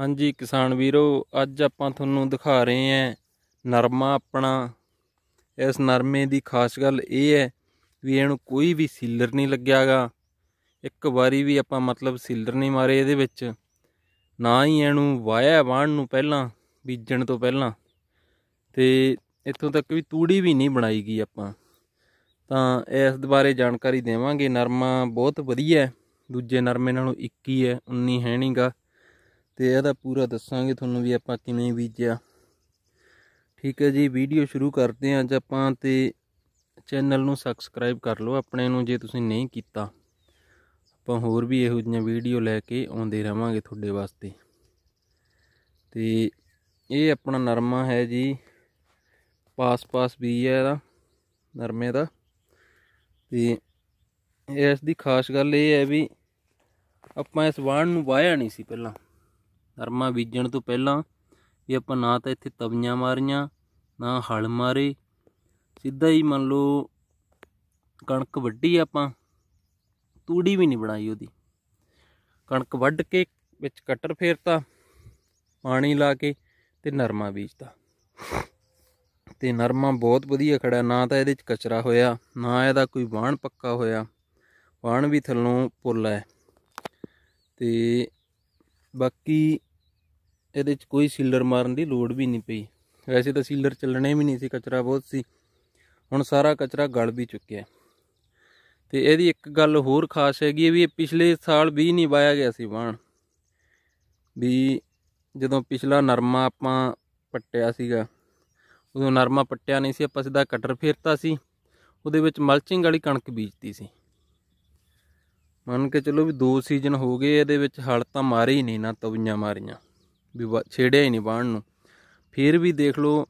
ਹਾਂਜੀ ਕਿਸਾਨ ਵੀਰੋ ਅੱਜ ਆਪਾਂ ਤੁਹਾਨੂੰ ਦਿਖਾ ਰਹੇ ਹਾਂ ਨਰਮਾ ਆਪਣਾ ਇਸ ਨਰਮੇ ਦੀ ਖਾਸ ਗੱਲ ਇਹ ਹੈ ਵੀ ਇਹਨੂੰ ਕੋਈ ਵੀ ਸੀਲਰ ਨਹੀਂ ਲੱਗਿਆਗਾ ਇੱਕ ਵਾਰੀ ਵੀ ਆਪਾਂ ਮਤਲਬ ਸੀਲਰ ਨਹੀਂ ਮਾਰੇ ਇਹਦੇ ਵਿੱਚ ਨਾ ਹੀ ਇਹਨੂੰ ਵਾਇਆ ਵਾਣ ਨੂੰ ਪਹਿਲਾਂ ਬੀਜਣ ਤੋਂ ਪਹਿਲਾਂ ਤੇ ਇੱਥੋਂ ਤੱਕ ਵੀ ਤੂੜੀ ਵੀ ਨਹੀਂ ਬਣਾਈ ਗਈ ਆਪਾਂ ਤਾਂ ਇਸ ਬਾਰੇ ਜਾਣਕਾਰੀ ਦੇਵਾਂਗੇ ਨਰਮਾ ਬਹੁਤ ਵਧੀਆ ਦੂਜੇ ਨਰਮੇ ਨਾਲੋਂ 21 ਹੈ 19 ਹੈ ਨਹੀਂਗਾ ਤੇ ਇਹਦਾ ਪੂਰਾ ਦੱਸਾਂਗੇ ਤੁਹਾਨੂੰ ਵੀ ਆਪਾਂ ਕਿਵੇਂ ਬੀਜਿਆ ਠੀਕ ਹੈ ਜੀ ਵੀਡੀਓ ਸ਼ੁਰੂ ਕਰਦੇ ਹਾਂ ਅੱਜ ਆਪਾਂ ਤੇ ਚੈਨਲ ਨੂੰ ਸਬਸਕ੍ਰਾਈਬ ਕਰ ਲਓ ਆਪਣੇ ਨੂੰ ਜੇ ਤੁਸੀਂ ਨਹੀਂ ਕੀਤਾ ਆਪਾਂ ਹੋਰ ਵੀ ਇਹੋ ਜਿਹੀਆਂ ਵੀਡੀਓ ਲੈ ਕੇ ਆਉਂਦੇ ਰਵਾਂਗੇ ਤੁਹਾਡੇ ਵਾਸਤੇ ਤੇ ਇਹ ਆਪਣਾ ਨਰਮਾ ਹੈ ਜੀ ਪਾਸ ਪਾਸ ਵੀ ਹੈ ਇਹਦਾ ਨਰਮੇ ਦਾ ਤੇ ਇਸ ਦੀ ਖਾਸ ਗੱਲ ਇਹ ਹੈ ਵੀ ਆਪਾਂ ਇਸ ਵਾਣ ਨੂੰ ਵਾਇਆ ਨਹੀਂ ਸੀ ਪਹਿਲਾਂ ਨਰਮਾ ਬੀਜਣ ਤੋਂ ਪਹਿਲਾਂ ਵੀ ਆਪਾਂ ਨਾ ਤਾਂ ਇੱਥੇ ਤਵੀਆਂ ਮਾਰੀਆਂ ਨਾ ਹਲ ਮਾਰੇ ਸਿੱਧਾ ਹੀ ਮੰਨ ਲਓ ਕਣਕ ਵੱਢੀ ਆਪਾਂ ਤੂੜੀ ਵੀ ਨਹੀਂ ਬਣਾਈ ਉਹਦੀ ਕਣਕ ਵੱਢ ਕੇ ਵਿੱਚ ਕਟਰ ਫੇਰਤਾ ਪਾਣੀ ਲਾ ਕੇ ਤੇ ਨਰਮਾ ਬੀਜਤਾ ਤੇ ਨਰਮਾ ਬਹੁਤ ਵਧੀਆ ਖੜਾ ਨਾ ਤਾਂ ਇਹਦੇ ਵਿੱਚ ਕਚਰਾ ਹੋਇਆ ਨਾ ਇਹਦਾ ਕੋਈ ਵਾਣ ਪੱਕਾ ਹੋਇਆ ਵਾਣ ਵੀ ਥੱਲੋਂ ਪੁੱਲ ਹੈ ਤੇ ਬਾਕੀ ਇਹਦੇ ਵਿੱਚ ਕੋਈ ਸੀਲਰ ਮਾਰਨ ਦੀ ਲੋੜ ਵੀ ਨਹੀਂ ਪਈ ਵੈਸੇ ਤਾਂ ਸੀਲਰ ਚੱਲਣੇ ਵੀ ਨਹੀਂ ਸੀ ਕਚਰਾ ਬਹੁਤ ਸੀ ਹੁਣ ਸਾਰਾ ਕਚਰਾ ਗਲ ਵੀ ਚੁੱਕਿਆ ਤੇ ਇਹਦੀ ਇੱਕ ਗੱਲ ਹੋਰ ਖਾਸ ਹੈਗੀ ਇਹ ਵੀ ਇਹ ਪਿਛਲੇ ਸਾਲ ਵੀ ਨਹੀਂ ਵਾਇਆ ਗਿਆ ਸੀ ਬਾਣ ਵੀ ਜਦੋਂ ਪਿਛਲਾ ਨਰਮਾ ਆਪਾਂ ਪੱਟਿਆ ਸੀਗਾ ਉਦੋਂ ਨਰਮਾ ਪੱਟਿਆ ਨਹੀਂ ਸੀ ਆਪਾਂ ਸਿੱਧਾ ਕਟਰ ਫੇਰਤਾ ਸੀ ਉਹਦੇ ਵਿੱਚ ਮਲਚਿੰਗ ਵਾਲੀ ਕਣਕ ਬੀਜਤੀ ਸੀ ਮੰਨ ਕੇ ਚੱਲੋ ਵੀ ਦੋ ਸੀਜ਼ਨ ਹੋ ਗਏ ਇਹਦੇ ਵਿੱਚ ਹਲ ਤਾਂ ਮਾਰੇ ਹੀ ਨਹੀਂ ਨਾ ਤਵੀਆਂ ਮਾਰੀਆਂ ਵੀ ਛੇੜਿਆ ਹੀ ਨਹੀਂ ਬਾਣ ਨੂੰ ਫਿਰ ਵੀ ਦੇਖ ਲਓ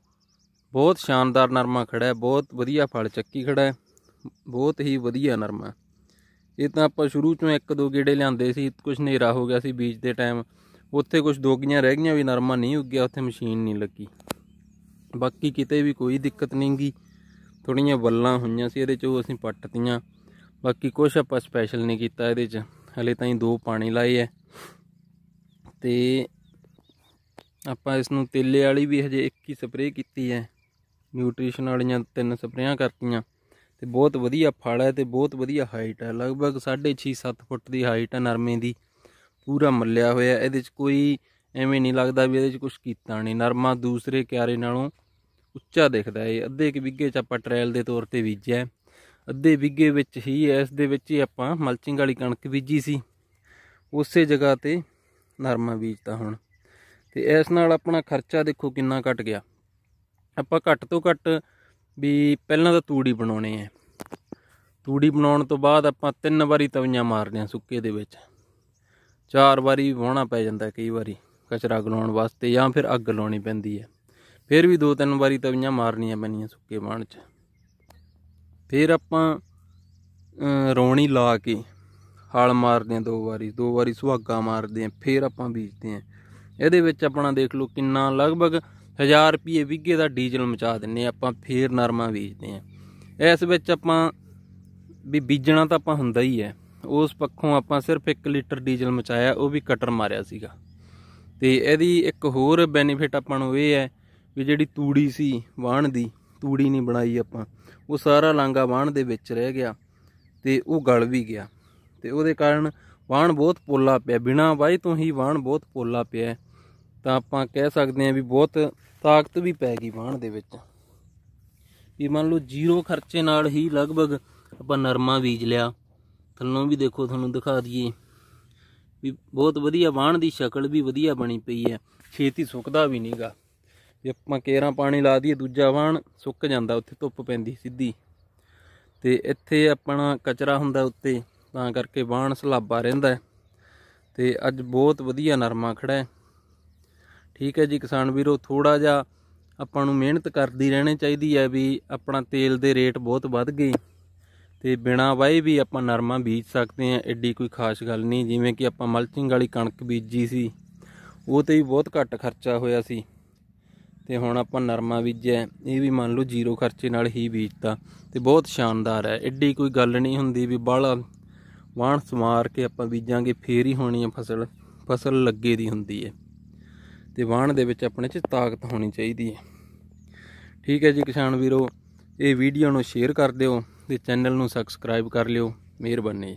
ਬਹੁਤ ਸ਼ਾਨਦਾਰ ਨਰਮਾ ਖੜਾ ਹੈ ਬਹੁਤ ਵਧੀਆ ਫਲ ਚੱਕੀ ਖੜਾ ਹੈ ਬਹੁਤ ਹੀ ਵਧੀਆ ਨਰਮਾ ਇਹ ਤਾਂ ਆਪਾਂ ਸ਼ੁਰੂ ਚੋਂ ਇੱਕ ਦੋ ਗੇੜੇ ਲਿਆਂਦੇ ਸੀ ਕੁਝ ਹਨੇਰਾ ਹੋ ਗਿਆ ਸੀ ਬੀਜ ਦੇ ਟਾਈਮ ਉੱਥੇ ਕੁਝ ਦੋਗੀਆਂ ਰਹਿ ਗਈਆਂ ਵੀ ਨਰਮਾ ਨਹੀਂ ਉੱਗਿਆ ਉੱਥੇ ਮਸ਼ੀਨ ਨਹੀਂ ਲੱਗੀ ਬਾਕੀ ਕਿਤੇ ਵੀ ਕੋਈ ਦਿੱਕਤ ਨਹੀਂ ਗਈ ਥੋੜੀਆਂ ਵੱਲਾਂ ਹੋਈਆਂ ਸੀ ਇਹਦੇ ਚੋਂ ਅਸੀਂ ਪੱਟਤੀਆਂ ਬਾਕੀ ਕੁਝ ਆਪਾਂ ਸਪੈਸ਼ਲ ਨਹੀਂ ਕੀਤਾ ਇਹਦੇ 'ਚ ਹਲੇ ਤਾਂ ਹੀ ਦੋ ਪਾਣੀ ਲਾਏ ਐ ਤੇ ਆਪਾਂ ਇਸ ਨੂੰ ਤੇਲੇ ਵਾਲੀ ਵੀ ਹਜੇ ਇੱਕ ਹੀ ਸਪਰੇਅ ਕੀਤੀ ਹੈ ਨਿਊਟ੍ਰੀਸ਼ਨ ਵਾਲੀਆਂ ਤਿੰਨ ਸਪਰੇਆਂ ਕਰਤੀਆਂ ਤੇ ਬਹੁਤ ਵਧੀਆ ਫਲ ਹੈ ਤੇ ਬਹੁਤ ਵਧੀਆ ਹਾਈਟ ਹੈ ਲਗਭਗ 6.5-7 ਫੁੱਟ ਦੀ ਹਾਈਟ ਹੈ ਨਰਮੇ ਦੀ ਪੂਰਾ ਮੱਲਿਆ ਹੋਇਆ ਇਹਦੇ 'ਚ ਕੋਈ ਐਵੇਂ ਨਹੀਂ ਲੱਗਦਾ ਵੀ ਇਹਦੇ 'ਚ ਕੁਝ ਕੀਤਾ ਨਹੀਂ ਨਰਮਾ ਦੂਸਰੇ ਕਿਆਰੇ ਨਾਲੋਂ ਉੱਚਾ ਦਿਖਦਾ ਹੈ ਅੱਧੇ ਕਿ ਵਿੱਗੇ 'ਚ ਆਪਾਂ ਟ੍ਰਾਇਲ ਦੇ ਤੌਰ ਤੇ ਬੀਜਿਆ ਅੱਧੇ ਵਿੱਗੇ ਵਿੱਚ ਹੀ ਇਸ ਦੇ ਵਿੱਚ ਹੀ ਆਪਾਂ ਮਲਚਿੰਗ ਵਾਲੀ ਕਣਕ ਬੀਜੀ ਸੀ ਉਸੇ ਜਗ੍ਹਾ ਤੇ ਨਰਮਾ ਬੀਜਤਾ ਹੁਣ ਤੇ ਇਸ ਨਾਲ ਆਪਣਾ ਖਰਚਾ ਦੇਖੋ ਕਿੰਨਾ ਘਟ ਗਿਆ ਆਪਾਂ ਘੱਟ ਤੋਂ ਘੱਟ ਵੀ ਪਹਿਲਾਂ ਤਾਂ ਤੂੜੀ ਬਣਾਉਣੀ ਹੈ ਤੂੜੀ ਬਣਾਉਣ ਤੋਂ ਬਾਅਦ ਆਪਾਂ ਤਿੰਨ ਵਾਰੀ ਤਵੀਆਂ ਮਾਰਦੇ ਆ ਸੁੱਕੇ ਦੇ ਵਿੱਚ ਚਾਰ ਵਾਰੀ ਵਾਹਣਾ ਪੈ ਜਾਂਦਾ ਕਈ ਵਾਰੀ ਕਚਰਾ ਗਲਾਉਣ ਵਾਸਤੇ ਜਾਂ ਫਿਰ ਅੱਗ ਲਾਉਣੀ ਪੈਂਦੀ ਹੈ ਫਿਰ ਵੀ ਦੋ ਤਿੰਨ ਵਾਰੀ ਤਵੀਆਂ ਮਾਰਨੀਆਂ ਪੈਣੀਆਂ ਸੁੱਕੇ ਬਾਣ 'ਚ ਫਿਰ ਆਪਾਂ ਰੋਣੀ ਲਾ ਕੇ ਹਲ ਮਾਰਦੇ ਆ ਦੋ ਵਾਰੀ ਦੋ ਵਾਰੀ ਸੁਹਾਗਾ ਮਾਰਦੇ ਆ ਫਿਰ ਆਪਾਂ ਬੀਜਦੇ ਆ ਇਹਦੇ ਵਿੱਚ ਆਪਣਾ ਦੇਖ ਲਓ ਕਿੰਨਾ ਲਗਭਗ 1000 ਰੁਪਏ ਵਿਗੇ ਦਾ ਡੀਜ਼ਲ ਮਚਾ ਦਿੰਨੇ ਆਪਾਂ ਫੇਰ ਨਰਮਾ ਬੀਜਦੇ ਆਂ ਇਸ ਵਿੱਚ ਆਪਾਂ ਵੀ ਬੀਜਣਾ ਤਾਂ ਆਪਾਂ ਹੁੰਦਾ ਹੀ ਹੈ ਉਸ ਪੱਖੋਂ ਆਪਾਂ ਸਿਰਫ 1 ਲੀਟਰ ਡੀਜ਼ਲ ਮਚਾਇਆ ਉਹ ਵੀ ਕਟਰ ਮਾਰਿਆ ਸੀਗਾ ਤੇ ਇਹਦੀ ਇੱਕ ਹੋਰ ਬੈਨੀਫਿਟ ਆਪਾਂ ਨੂੰ ਇਹ ਹੈ ਵੀ ਜਿਹੜੀ ਤੂੜੀ ਸੀ ਵਾਣ ਦੀ ਤੂੜੀ ਨਹੀਂ ਬਣਾਈ ਆਪਾਂ ਉਹ ਸਾਰਾ ਲਾਂਗਾ ਵਾਣ ਦੇ ਵਿੱਚ ਰਹਿ ਗਿਆ ਤੇ ਉਹ ਗਲ ਵੀ ਗਿਆ ਤੇ ਉਹਦੇ ਕਾਰਨ ਵਾਣ ਬਹੁਤ ਪੋਲਾ ਪਿਆ ਬਿਨਾ ਵਾਹੀ ਤੋਂ ਹੀ ਵਾਣ ਬਹੁਤ ਪੋਲਾ ਪਿਆ ਤਾਂ ਆਪਾਂ ਕਹਿ ਸਕਦੇ ਹਾਂ ਵੀ ਬਹੁਤ ਤਾਕਤ ਵੀ ਪੈ ਗਈ ਬਾਣ ਦੇ ਵਿੱਚ ਵੀ ਮੰਨ ਲਓ ਜ਼ੀਰੋ ਖਰਚੇ ਨਾਲ ਹੀ ਲਗਭਗ ਆਪਾਂ ਨਰਮਾ ਬੀਜ ਲਿਆ ਥੱਲੋਂ ਵੀ ਦੇਖੋ ਤੁਹਾਨੂੰ ਦਿਖਾ ਦਈਏ ਵੀ ਬਹੁਤ ਵਧੀਆ ਬਾਣ ਦੀ ਸ਼ਕਲ ਵੀ ਵਧੀਆ ਬਣੀ ਪਈ ਹੈ ਛੇਤੀ ਸੁੱਕਦਾ ਵੀ ਨਹੀਂਗਾ ਜੇ ਆਪਾਂ ਕੇਰਾ ਪਾਣੀ ਲਾ ਦਈਏ ਦੂਜਾ ਬਾਣ ਸੁੱਕ ਜਾਂਦਾ ਉੱਥੇ ਧੁੱਪ ਪੈਂਦੀ ਸਿੱਧੀ ਤੇ ਇੱਥੇ ਆਪਣਾ ਕਚਰਾ ਹੁੰਦਾ ਉੱਤੇ ਤਾਂ ਕਰਕੇ ਬਾਣ ਸਲਾਬਾ ਰਹਿੰਦਾ ਤੇ ਅੱਜ ਬਹੁਤ ਵਧੀਆ ਨਰਮਾ ਖੜਾ ਹੈ ਠੀਕ ਹੈ ਜੀ ਕਿਸਾਨ ਵੀਰੋ ਥੋੜਾ ਜਿਹਾ ਆਪਾਂ ਨੂੰ ਮਿਹਨਤ ਕਰਦੀ ਰਹਿਣੀ ਚਾਹੀਦੀ ਹੈ ਵੀ ਆਪਣਾ ਤੇਲ ਦੇ ਰੇਟ ਬਹੁਤ ਵੱਧ ਗਏ ਤੇ ਬਿਨਾ ਵਾਏ ਵੀ ਆਪਾਂ ਨਰਮਾ ਬੀਜ ਸਕਦੇ ਆ ਐਡੀ ਕੋਈ ਖਾਸ ਗੱਲ ਨਹੀਂ ਜਿਵੇਂ ਕਿ ਆਪਾਂ ਮਲਚਿੰਗ ਵਾਲੀ ਕਣਕ ਬੀਜੀ ਸੀ ਉਹ ਤੇ ਵੀ ਬਹੁਤ ਘੱਟ ਖਰਚਾ ਹੋਇਆ ਸੀ ਤੇ ਹੁਣ ਆਪਾਂ ਨਰਮਾ ਬੀਜਿਆ ਇਹ ਵੀ ਮੰਨ ਲਓ ਜ਼ੀਰੋ ਖਰਚੇ ਨਾਲ ਹੀ ਬੀਜਤਾ ਤੇ ਬਹੁਤ ਸ਼ਾਨਦਾਰ ਹੈ ਐਡੀ ਕੋਈ ਗੱਲ ਨਹੀਂ ਹੁੰਦੀ ਵੀ ਬਾਲ ਵਾਣ ਸਮਾਰ ਕੇ ਆਪਾਂ ਬੀਜਾਂਗੇ ਫੇਰ ਹੀ ਹੋਣੀ ਹੈ ਫਸਲ ਫਸਲ ਲੱਗੇ ਦੀ ਹੁੰਦੀ ਹੈ ਤੇ ਵਾਹਣ ਦੇ ਵਿੱਚ ਆਪਣੇ 'ਚ ਤਾਕਤ ਹੋਣੀ ਚਾਹੀਦੀ ਹੈ ਠੀਕ ਹੈ ਜੀ ਕਿਸਾਨ ਵੀਰੋ ਇਹ ਵੀਡੀਓ ਨੂੰ ਸ਼ੇਅਰ ਕਰ ਦਿਓ ਤੇ ਚੈਨਲ ਨੂੰ ਸਬਸਕ੍ਰਾਈਬ ਕਰ ਲਿਓ ਮਿਹਰਬਾਨੀ